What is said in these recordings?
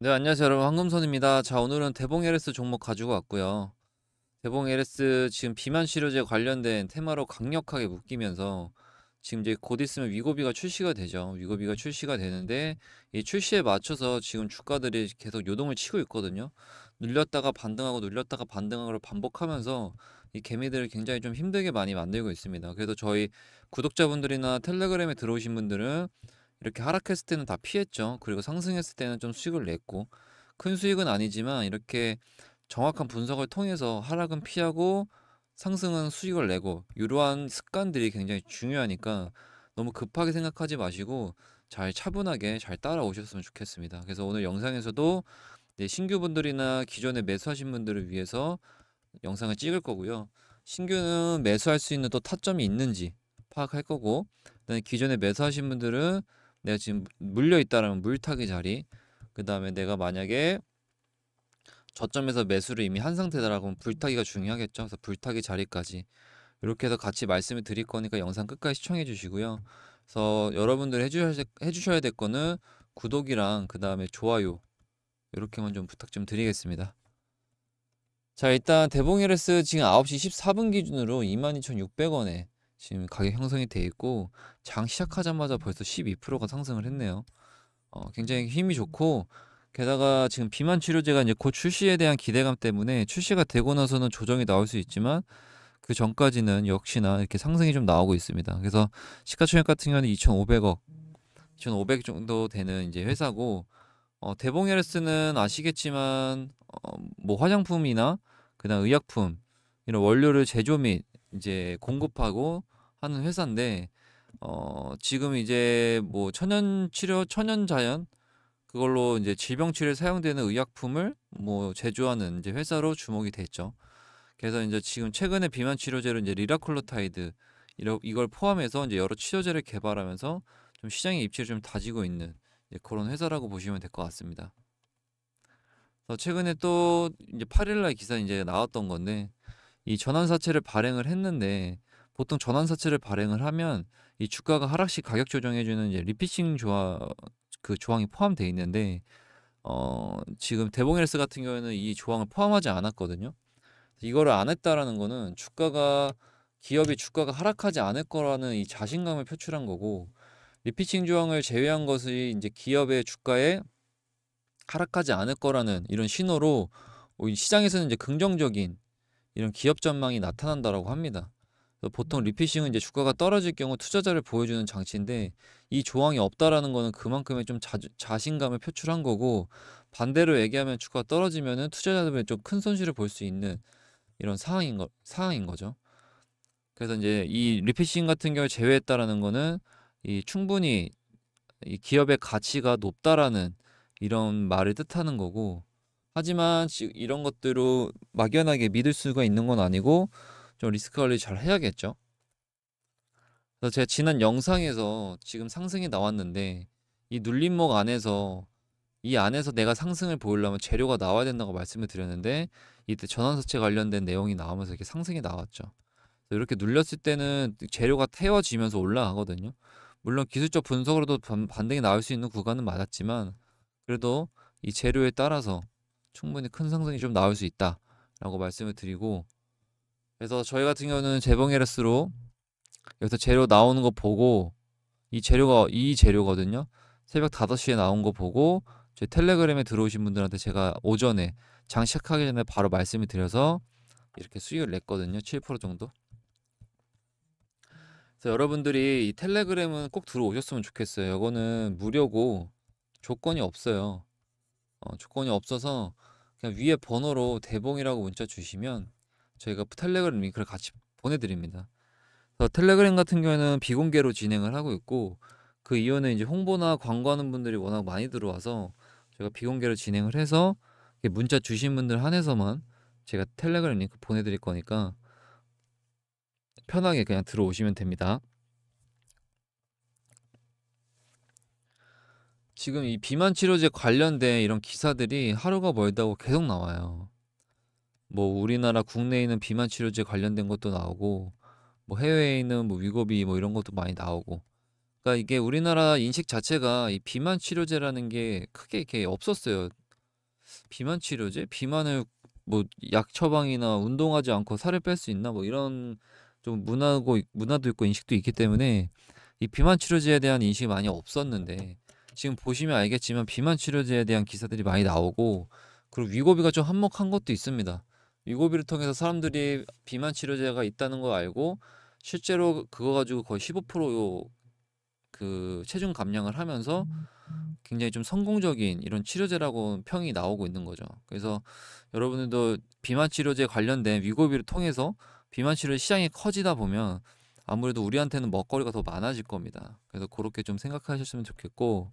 네, 안녕하세요, 여러분. 황금선입니다 자, 오늘은 대봉 LS 종목 가지고 왔고요. 대봉 LS 지금 비만 치료제 관련된 테마로 강력하게 묶이면서 지금 이제 곧 있으면 위고비가 출시가 되죠. 위고비가 출시가 되는데 이 출시에 맞춰서 지금 주가들이 계속 요동을 치고 있거든요. 눌렸다가 반등하고 눌렸다가 반등하고 반복하면서 이 개미들을 굉장히 좀 힘들게 많이 만들고 있습니다. 그래서 저희 구독자분들이나 텔레그램에 들어오신 분들은 이렇게 하락했을 때는 다 피했죠. 그리고 상승했을 때는 좀 수익을 냈고 큰 수익은 아니지만 이렇게 정확한 분석을 통해서 하락은 피하고 상승은 수익을 내고 이러한 습관들이 굉장히 중요하니까 너무 급하게 생각하지 마시고 잘 차분하게 잘 따라오셨으면 좋겠습니다. 그래서 오늘 영상에서도 신규 분들이나 기존에 매수하신 분들을 위해서 영상을 찍을 거고요. 신규는 매수할 수 있는 또 타점이 있는지 파악할 거고 기존에 매수하신 분들은 내가 지금 물려 있다라면 물타기 자리 그 다음에 내가 만약에 저점에서 매수를 이미 한 상태다라고 하면 불타기가 중요하겠죠 그래서 불타기 자리까지 이렇게 해서 같이 말씀을 드릴 거니까 영상 끝까지 시청해 주시고요 그래서 여러분들 해주셔야, 해주셔야 될 거는 구독이랑 그 다음에 좋아요 이렇게만 좀 부탁 좀 드리겠습니다 자 일단 대봉 이레스 지금 9시 14분 기준으로 22,600원에 지금 가격 형성이 돼 있고 장 시작하자마자 벌써 12%가 상승을 했네요. 어, 굉장히 힘이 좋고 게다가 지금 비만 치료제가 이제 곧 출시에 대한 기대감 때문에 출시가 되고 나서는 조정이 나올 수 있지만 그 전까지는 역시나 이렇게 상승이 좀 나오고 있습니다. 그래서 시가총액 같은 경우는 2,500억, 2,500 정도 되는 이제 회사고 어, 대봉헤스는 아시겠지만 어, 뭐 화장품이나 그다음 의약품 이런 원료를 제조 및 이제 공급하고 하는 회사인데 어, 지금 이제 뭐 천연 치료, 천연 자연 그걸로 이제 질병 치료에 사용되는 의약품을 뭐 제조하는 이제 회사로 주목이 됐죠. 그래서 이제 지금 최근에 비만 치료제로 이제 리라콜로타이드 이러, 이걸 포함해서 이제 여러 치료제를 개발하면서 좀 시장의 입지를 좀 다지고 있는 이제 그런 회사라고 보시면 될 것 같습니다. 그래서 최근에 또 이제 8일날 기사 이제 나왔던 건데 이 전환사채를 발행을 했는데 보통 전환사채를 발행을 하면 이 주가가 하락 시 가격 조정해주는 이제 리피싱 조항 그 조항이 포함되어 있는데 어 지금 대봉헬스 같은 경우에는 이 조항을 포함하지 않았거든요. 이거를 안 했다라는 거는 주가가 기업이 주가가 하락하지 않을 거라는 이 자신감을 표출한 거고 리피칭 조항을 제외한 것이 이제 기업의 주가에 하락하지 않을 거라는 이런 신호로 시장에서는 이제 긍정적인 이런 기업 전망이 나타난다라고 합니다. 보통 리피싱은 이제 주가가 떨어질 경우 투자자를 보여주는 장치인데 이 조항이 없다라는 거는 그만큼의 좀 자, 자신감을 표출한 거고 반대로 얘기하면 주가 가 떨어지면은 투자자들에좀큰 손실을 볼 수 있는 이런 상황인 거 상황인 거죠. 그래서 이제 이 리피싱 같은 경우 제외했다라는 거는 이 충분히 이 기업의 가치가 높다라는 이런 말을 뜻하는 거고 하지만 이런 것들로 막연하게 믿을 수가 있는 건 아니고 좀 리스크 관리 잘 해야겠죠. 그래서 제가 지난 영상에서 지금 상승이 나왔는데 이 눌림목 안에서 이 안에서 내가 상승을 보이려면 재료가 나와야 된다고 말씀을 드렸는데 이때 전환사채 관련된 내용이 나오면서 이렇게 상승이 나왔죠. 이렇게 눌렸을 때는 재료가 태워지면서 올라가거든요. 물론 기술적 분석으로도 반등이 나올 수 있는 구간은 맞았지만 그래도 이 재료에 따라서 충분히 큰 상승이 좀 나올 수 있다라고 말씀을 드리고 그래서 저희 같은 경우는 재봉에레스로 여기서 재료 나오는 거 보고 이 재료가 이 재료거든요. 새벽 5시에 나온 거 보고 저희 텔레그램에 들어오신 분들한테 제가 오전에 장 시작하기 전에 바로 말씀을 드려서 이렇게 수익을 냈거든요. 7% 정도. 그래서 여러분들이 이 텔레그램은 꼭 들어오셨으면 좋겠어요. 이거는 무료고 조건이 없어요. 어, 조건이 없어서 그냥 위에 번호로 대봉이라고 문자 주시면 저희가 텔레그램 링크를 같이 보내드립니다. 텔레그램 같은 경우에는 비공개로 진행을 하고 있고 그 이후에 이제 홍보나 광고하는 분들이 워낙 많이 들어와서 제가 비공개로 진행을 해서 문자 주신 분들 한해서만 제가 텔레그램 링크 보내드릴 거니까 편하게 그냥 들어오시면 됩니다. 지금 이 비만 치료제 관련된 이런 기사들이 하루가 멀다고 계속 나와요. 뭐 우리나라 국내에 있는 비만 치료제 관련된 것도 나오고 뭐 해외에 있는 뭐 위고비 뭐 이런 것도 많이 나오고 그러니까 이게 우리나라 인식 자체가 이 비만 치료제라는 게 크게 이렇게 없었어요. 비만 치료제? 비만을 뭐 약 처방이나 운동하지 않고 살을 뺄 수 있나 뭐 이런 좀 문화고 문화도 있고 인식도 있기 때문에 이 비만 치료제에 대한 인식이 많이 없었는데 지금 보시면 알겠지만 비만 치료제에 대한 기사들이 많이 나오고 그리고 위고비가 좀 한몫한 것도 있습니다. 위고비를 통해서 사람들이 비만 치료제가 있다는 걸 알고 실제로 그거 가지고 거의 15%그 체중 감량을 하면서 굉장히 좀 성공적인 이런 치료제라고 평이 나오고 있는 거죠. 그래서 여러분들도 비만 치료제 관련된 위고비를 통해서 비만 치료 시장이 커지다 보면 아무래도 우리한테는 먹거리가 더 많아질 겁니다. 그래서 그렇게 좀 생각하셨으면 좋겠고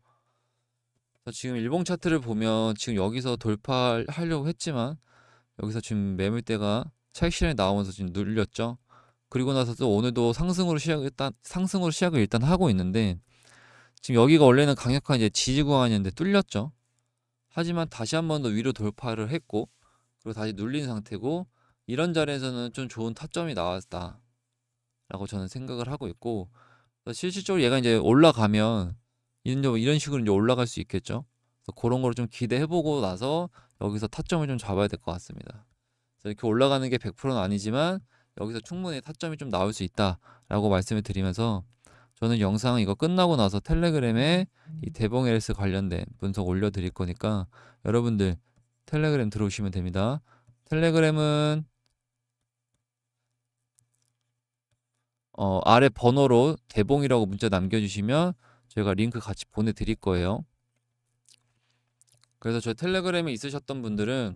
지금 일봉 차트를 보면 지금 여기서 돌파하려고 했지만 여기서 지금 매물대가 차익실현이 나오면서 지금 눌렸죠. 그리고 나서 또 오늘도 상승으로 시작 을 일단 상승으로 시작을 일단 하고 있는데 지금 여기가 원래는 강력한 이제 지지 구간이었는데 뚫렸죠. 하지만 다시 한 번 더 위로 돌파를 했고 그리고 다시 눌린 상태고 이런 자리에서는 좀 좋은 타점이 나왔다라고 저는 생각을 하고 있고 실질적으로 얘가 이제 올라가면 이런 식으로 이제 올라갈 수 있겠죠. 그래서 그런 걸좀 기대해보고 나서 여기서 타점을 좀 잡아야 될 것 같습니다. 그래서 이렇게 올라가는 게 100%는 아니지만 여기서 충분히 타점이 좀 나올 수 있다라고 말씀을 드리면서 저는 영상 이거 끝나고 나서 텔레그램에 이 음. 대봉 LS 관련된 분석 올려드릴 거니까 여러분들 텔레그램 들어오시면 됩니다. 텔레그램은 어, 아래 번호로 대봉이라고 문자 남겨주시면 저희가 링크 같이 보내드릴 거예요. 그래서 저희 텔레그램에 있으셨던 분들은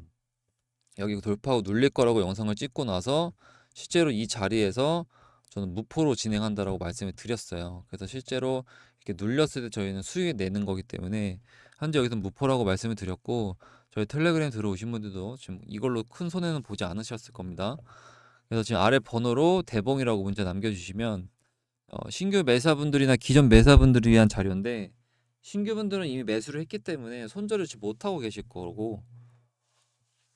여기 돌파구 눌릴 거라고 영상을 찍고 나서 실제로 이 자리에서 저는 무포로 진행한다라고 말씀을 드렸어요. 그래서 실제로 이렇게 눌렸을 때 저희는 수익 내는 거기 때문에 현재 여기서 무포라고 말씀을 드렸고 저희 텔레그램 들어오신 분들도 지금 이걸로 큰 손해는 보지 않으셨을 겁니다. 그래서 지금 아래 번호로 대봉이라고 문자 남겨주시면 어, 신규 매사분들이나 기존 매사분들을 위한 자료인데 신규분들은 이미 매수를 했기 때문에 손절을 지금 못하고 계실 거고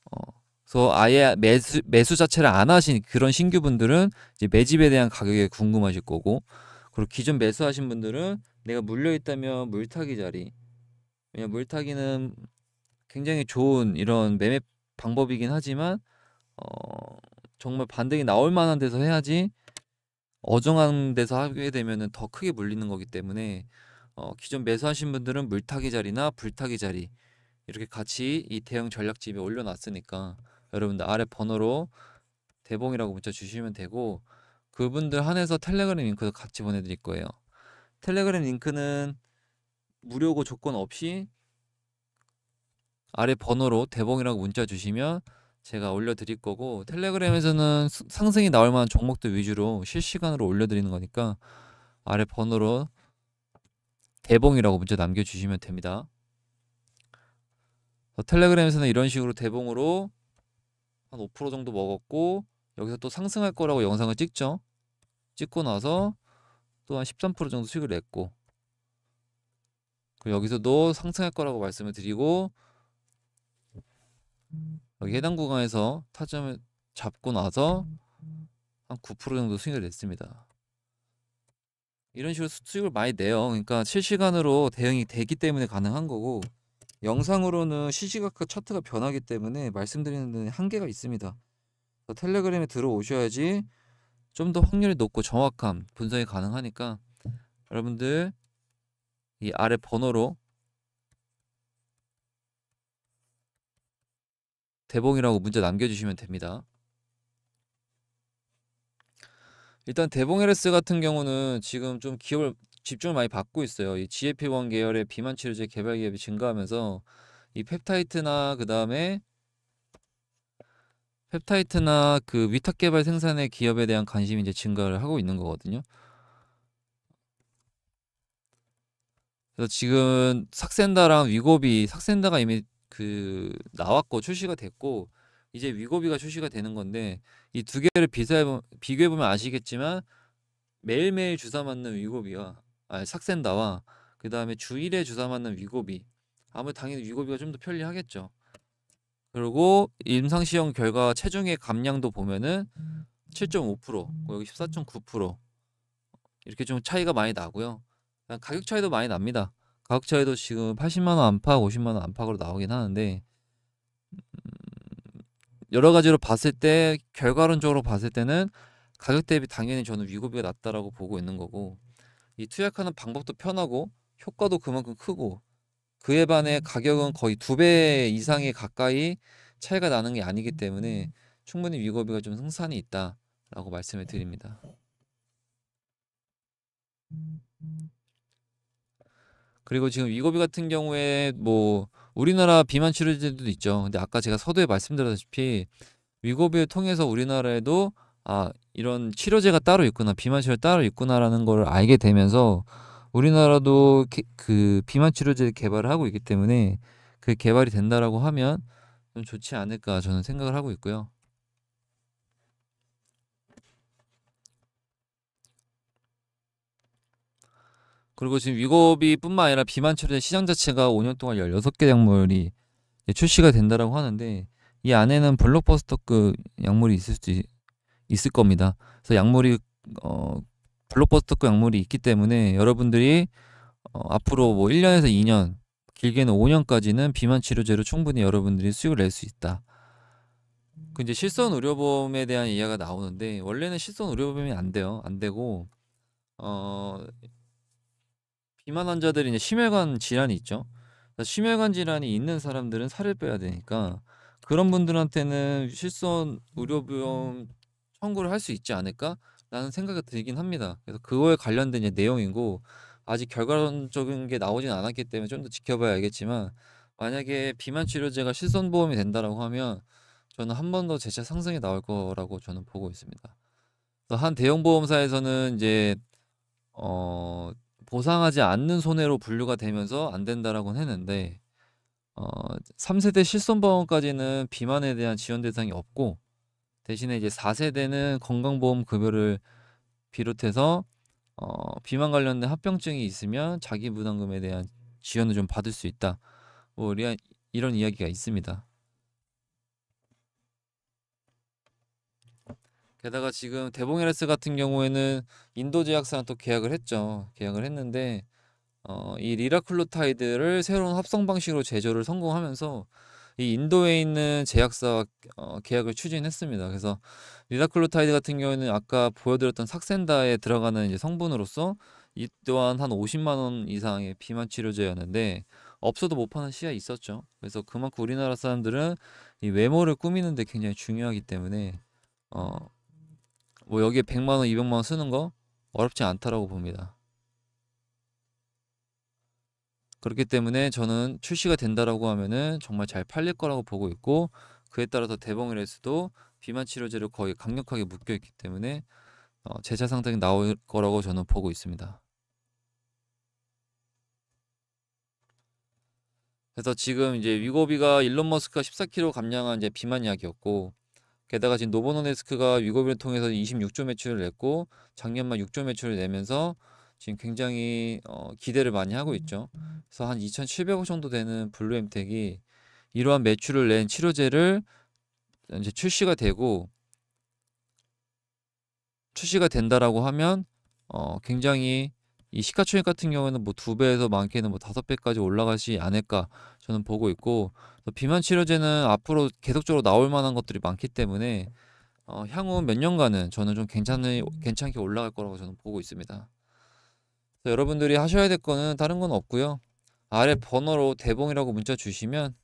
어, 그래서 아예 매수, 매수 자체를 안 하신 그런 신규분들은 이제 매집에 대한 가격에 궁금하실 거고 그리고 기존 매수하신 분들은 내가 물려있다면 물타기 자리 왜냐 물타기는 굉장히 좋은 이런 매매 방법이긴 하지만 어, 정말 반등이 나올 만한 데서 해야지 어정한 데서 하게 되면 더 크게 물리는 거기 때문에 어, 기존 매수하신 분들은 물타기 자리나 불타기 자리 이렇게 같이 이 대형 전략집에 올려놨으니까 여러분들 아래 번호로 대봉이라고 문자 주시면 되고 그분들 한해서 텔레그램 링크도 같이 보내드릴 거예요. 텔레그램 링크는 무료고 조건 없이 아래 번호로 대봉이라고 문자 주시면 제가 올려드릴 거고 텔레그램에서는 상승이 나올 만한 종목들 위주로 실시간으로 올려드리는 거니까 아래 번호로 대봉이라고 문제 남겨주시면 됩니다. 텔레그램에서는 이런 식으로 대봉으로 한 5% 정도 먹었고 여기서 또 상승할 거라고 영상을 찍죠. 찍고 나서 또 한 13% 정도 수익을 냈고 그리고 여기서도 상승할 거라고 말씀을 드리고 여기 해당 구간에서 타점을 잡고 나서 한 9% 정도 수익을 냈습니다. 이런 식으로 수익을 많이 내요. 그러니까 실시간으로 대응이 되기 때문에 가능한 거고 영상으로는 시시각 각 차트가 변하기 때문에 말씀드리는 데는 한계가 있습니다. 텔레그램에 들어오셔야지 좀 더 확률이 높고 정확함 분석이 가능하니까 여러분들 이 아래 번호로 대봉이라고 문자 남겨주시면 됩니다. 일단 대봉헤르스 같은 경우는 지금 좀 기업을 집중을 많이 받고 있어요. 이 GLP-1 계열의 비만 치료제 개발 기업이 증가하면서 이 펩타이트나 그다음에 펩타이트나 그 위탁 개발 생산의 기업에 대한 관심이 이제 증가를 하고 있는 거거든요. 그래서 지금 삭센다랑 위고비 삭센다가 이미 그 나왔고 출시가 됐고 이제 위고비가 출시가 되는 건데 이 두 개를 비교해 비교해 보면 아시겠지만 매일매일 주사 맞는 위고비와 아, 삭센다와 그 다음에 주일에 주사 맞는 위고비 아무래 당연히 위고비가 좀 더 편리하겠죠. 그리고 임상 시험 결과 체중의 감량도 보면은 7.5% 여기 14.9% 이렇게 좀 차이가 많이 나고요. 가격 차이도 많이 납니다. 가격 차이도 지금 80만 원 안팎, 50만 원 안팎으로 나오긴 하는데 여러 가지로 봤을 때 결과론적으로 봤을 때는 가격 대비 당연히 저는 위고비가 낫다라고 보고 있는 거고 이 투약하는 방법도 편하고 효과도 그만큼 크고 그에 반해 음. 가격은 거의 두 배 이상에 가까이 차이가 나는 게 아니기 때문에 음. 충분히 위고비가 좀 승산이 있다라고 말씀을 드립니다. 음. 그리고 지금 위고비 같은 경우에 뭐 우리나라 비만 치료제도 있죠. 근데 아까 제가 서두에 말씀드렸다시피 위고비를 통해서 우리나라에도 아 이런 치료제가 따로 있구나 비만 치료 따로 있구나라는 걸 알게 되면서 우리나라도 게, 그 비만 치료제 를 개발을 하고 있기 때문에 그 개발이 된다라고 하면 좀 좋지 않을까 저는 생각을 하고 있고요. 그리고 지금 위고비뿐만 아니라 비만 치료제 시장 자체가 5년 동안 16개 약물이 출시가 된다라고 하는데 이 안에는 블록버스터급 그 약물이 있을 수 있을 겁니다. 그래서 약물이 어 블록버스터급 그 약물이 있기 때문에 여러분들이 어, 앞으로 뭐 1년에서 2년 길게는 5년까지는 비만 치료제로 충분히 여러분들이 수익을 낼수 있다. 그 이제 실손 의료보험에 대한 이야기가 나오는데 원래는 실손 의료보험이 안 돼요. 안 되고 어 비만 환자들이 이제 심혈관 질환이 있죠. 심혈관 질환이 있는 사람들은 살을 빼야 되니까 그런 분들한테는 실손 의료보험 청구를 할 수 있지 않을까라는 생각이 들긴 합니다. 그래서 그거에 관련된 이제 내용이고 아직 결과적인 게 나오진 않았기 때문에 좀 더 지켜봐야 알겠지만 만약에 비만 치료제가 실손 보험이 된다라고 하면 저는 한 번 더 재차 상승이 나올 거라고 저는 보고 있습니다. 한 대형 보험사에서는 이제 어 보상하지 않는 손해로 분류가 되면서 안 된다라고 는 했는데 어, 3세대 실손보험까지는 비만에 대한 지원 대상이 없고 대신에 이제 4세대는 건강보험 급여를 비롯해서 어, 비만 관련된 합병증이 있으면 자기 부담금에 대한 지원을 좀 받을 수 있다. 뭐 이런 이야기가 있습니다. 게다가 지금 대봉헤레스 같은 경우에는 인도 제약사랑 또 계약을 했죠. 계약을 했는데 어, 이 리라클루타이드를 새로운 합성 방식으로 제조를 성공하면서 이 인도에 있는 제약사와 어, 계약을 추진했습니다. 그래서 리라클루타이드 같은 경우에는 아까 보여드렸던 삭센다에 들어가는 이제 성분으로서 이 또한 한 50만 원 이상의 비만 치료제였는데 없어도 못 파는 시야 있었죠. 그래서 그만큼 우리나라 사람들은 이 외모를 꾸미는데 굉장히 중요하기 때문에 어, 뭐 여기에 100만원 200만원 쓰는 거 어렵지 않다라고 봅니다 그렇기 때문에 저는 출시가 된다라고 하면은 정말 잘 팔릴 거라고 보고 있고 그에 따라서 대봉이라서도 비만 치료제를 거의 강력하게 묶여 있기 때문에 어, 제자 상당히 나올 거라고 저는 보고 있습니다. 그래서 지금 이제 위고비가 일론 머스크가 14kg 감량한 이제 비만 약이었고 게다가 지금 노보노네스크가 위고비를 통해서 26조 매출을 냈고 작년만 6조 매출을 내면서 지금 굉장히 어, 기대를 많이 하고 있죠. 그래서 한 2,700억 정도 되는 블루엠텍이 이러한 매출을 낸 치료제를 이제 출시가 되고 출시가 된다라고 하면 어, 굉장히 이 시가총액 같은 경우에는 뭐 두 배에서 많게는 뭐 다섯 배까지 올라가지 않을까 저는 보고 있고 비만 치료제는 앞으로 계속적으로 나올 만한 것들이 많기 때문에 어, 향후 몇 년간은 저는 좀 괜찮을, 괜찮게 올라갈 거라고 저는 보고 있습니다. 여러분들이 하셔야 될 거는 다른 건 없고요. 아래 번호로 대봉이라고 문자 주시면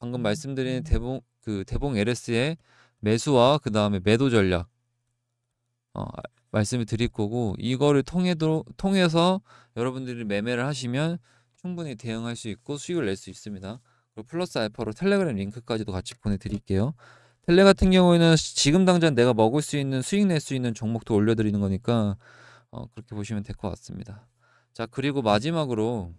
방금 말씀드린 음. 대봉 그 대봉 LS의 매수와 그 다음에 매도 전략 어, 말씀을 드릴 거고 이거를 통해도 통해서 여러분들이 매매를 하시면 충분히 대응할 수 있고 수익을 낼 수 있습니다. 그리고 플러스 알파로 텔레그램 링크까지도 같이 보내드릴게요. 텔레 같은 경우에는 지금 당장 내가 먹을 수 있는 수익 낼 수 있는 종목도 올려드리는 거니까 어, 그렇게 보시면 될 것 같습니다. 자 그리고 마지막으로